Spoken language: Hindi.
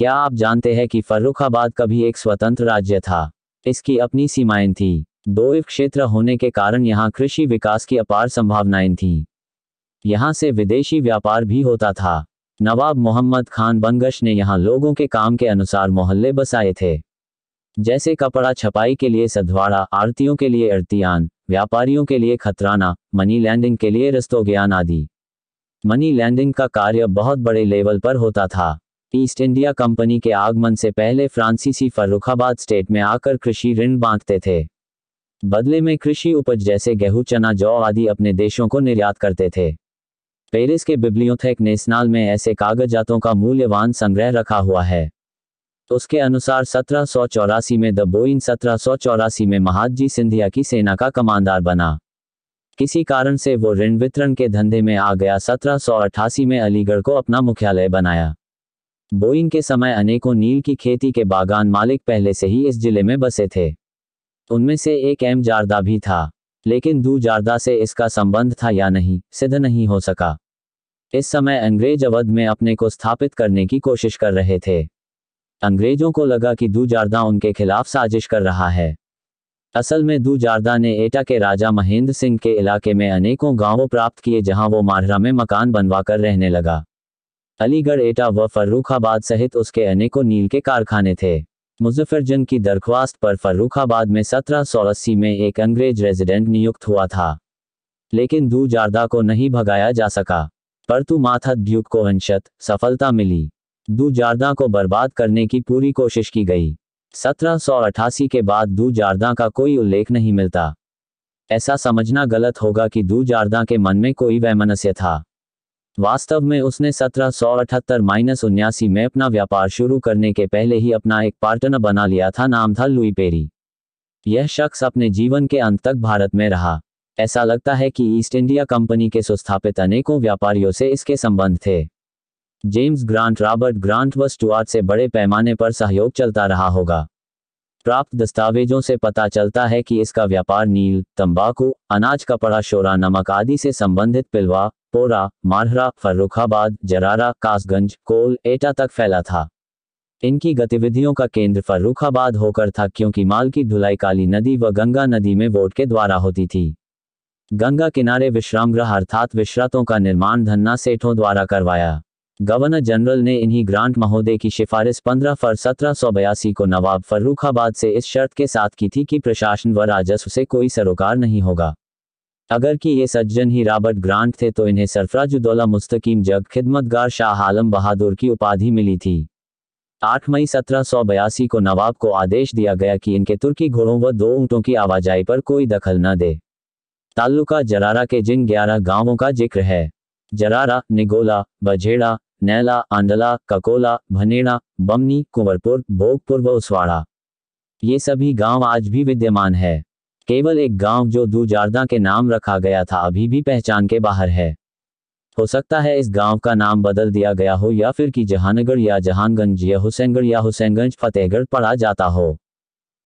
क्या आप जानते हैं कि फर्रुखाबाद कभी एक स्वतंत्र राज्य था इसकी अपनी सीमाएं थी दो क्षेत्र होने के कारण यहाँ कृषि विकास की अपार संभावनाएं थीं यहाँ से विदेशी व्यापार भी होता था नवाब मोहम्मद खान बंगश ने यहाँ लोगों के काम के अनुसार मोहल्ले बसाए थे जैसे कपड़ा छपाई के लिए सधवाड़ा आरतियों के लिए अरतियान व्यापारियों के लिए खतराना मनी लैंडिंग के लिए रस्तोग्यान आदि मनी लैंडिंग का कार्य बहुत बड़े लेवल पर होता था ईस्ट इंडिया कंपनी के आगमन से पहले फ्रांसीसी फर्रुखाबाद स्टेट में आकर कृषि ऋण बांटते थे बदले में कृषि उपज जैसे गेहूं चना जौ आदि अपने देशों को निर्यात करते थे पेरिस के बिब्लियोथेक नेशनल में ऐसे कागजातों का मूल्यवान संग्रह रखा हुआ है उसके अनुसार सत्रह में द बोइन सत्रह में महाजी सिंधिया की सेना का कमांडार बना किसी कारण से वो ऋण वितरण के धंधे में आ गया सत्रह में अलीगढ़ को अपना मुख्यालय बनाया बोइंग के समय अनेकों नील की खेती के बागान मालिक पहले से ही इस जिले में बसे थे उनमें से एक एम जारदा भी था लेकिन दू जारदा से इसका संबंध था या नहीं सिद्ध नहीं हो सका इस समय अंग्रेज अवध में अपने को स्थापित करने की कोशिश कर रहे थे अंग्रेजों को लगा कि दू जारदा उनके खिलाफ साजिश कर रहा है असल में दू जारदा ने एटा के राजा महेंद्र सिंह के इलाके में अनेकों गांवों प्राप्त किए जहां वो मारहरा में मकान बनवा कर रहने लगा अलीगढ़ एटा व फर्रुखाबाद सहित उसके अनेकों नील के कारखाने थे मुजफ्फरजन की दरख्वास्त पर फर्रुखाबाद में सत्रह सौ अस्सी में एक अंग्रेज रेजिडेंट नियुक्त हुआ था लेकिन दू जारदा को नहीं भगाया जा सका परतु माथा ड्यूक को अंशत सफलता मिली दू जारदा को बर्बाद करने की पूरी कोशिश की गई 1788 के बाद दू जारदा का कोई उल्लेख नहीं मिलता ऐसा समझना गलत होगा कि दू जारदा के मन में कोई वैमनस्य था वास्तव में उसने सत्रह सौ अठहत्तर माइनस उन्यासी में अपना व्यापार शुरू करने के पहले ही अपना एक पार्टनर बना लिया था नाम था लुई पेरी यह शख्स अपने जीवन के अंत तक भारत में रहा ऐसा लगता है कि ईस्ट इंडिया कंपनी के सुस्थापित अनेकों व्यापारियों से इसके संबंध थे जेम्स ग्रांट रॉबर्ट ग्रांट व स्टुआर्ट से बड़े पैमाने पर सहयोग चलता रहा होगा प्राप्त दस्तावेजों से पता चलता है कि इसका व्यापार नील तंबाकू अनाज कपड़ा शोरा नमक आदि से संबंधित पिलवा पोरा मारहरा फर्रुखाबाद जरारा कासगंज कोल एटा तक फैला था इनकी गतिविधियों का केंद्र फर्रुखाबाद होकर था क्योंकि माल की धुलाई काली नदी व गंगा नदी में वोट के द्वारा होती थी गंगा किनारे विश्रामगृह अर्थात विश्रातों का निर्माण धन्ना सेठों द्वारा करवाया गवर्नर जनरल ने इन्हीं ग्रांट महोदय की सिफारिश 15 फर सत्रह को नवाब फर्रुखाबाद से इस शर्त के साथ की थी कि प्रशासन व राजस्व से कोई सरोकार नहीं होगा अगर कि ये सज्जन ही रॉबर्ट ग्रांट थे तो इन्हें सरफराजुद्दौला मुस्तकीम जग खिदमतगार शाह आलम बहादुर की उपाधि मिली थी 8 मई सत्रह को नवाब को आदेश दिया गया कि इनके तुर्की घोड़ों व दो ऊँटों की आवाजाही पर कोई दखल न दे ताल्लुका जरारा के जिन ग्यारह गांवों का जिक्र है जरारा निगोला बझेड़ा नैला आंडला ककोला भनेड़ा बमनी कुंवरपुर भोगपुर व उसवाड़ा ये सभी गांव आज भी विद्यमान है केवल एक गांव जो दूजारदा के नाम रखा गया था अभी भी पहचान के बाहर है हो सकता है इस गांव का नाम बदल दिया गया हो या फिर कि जहानगढ़ या जहानगंज या हुसैनगढ़ या हुसैनगंज फतेहगढ़ पढ़ा जाता हो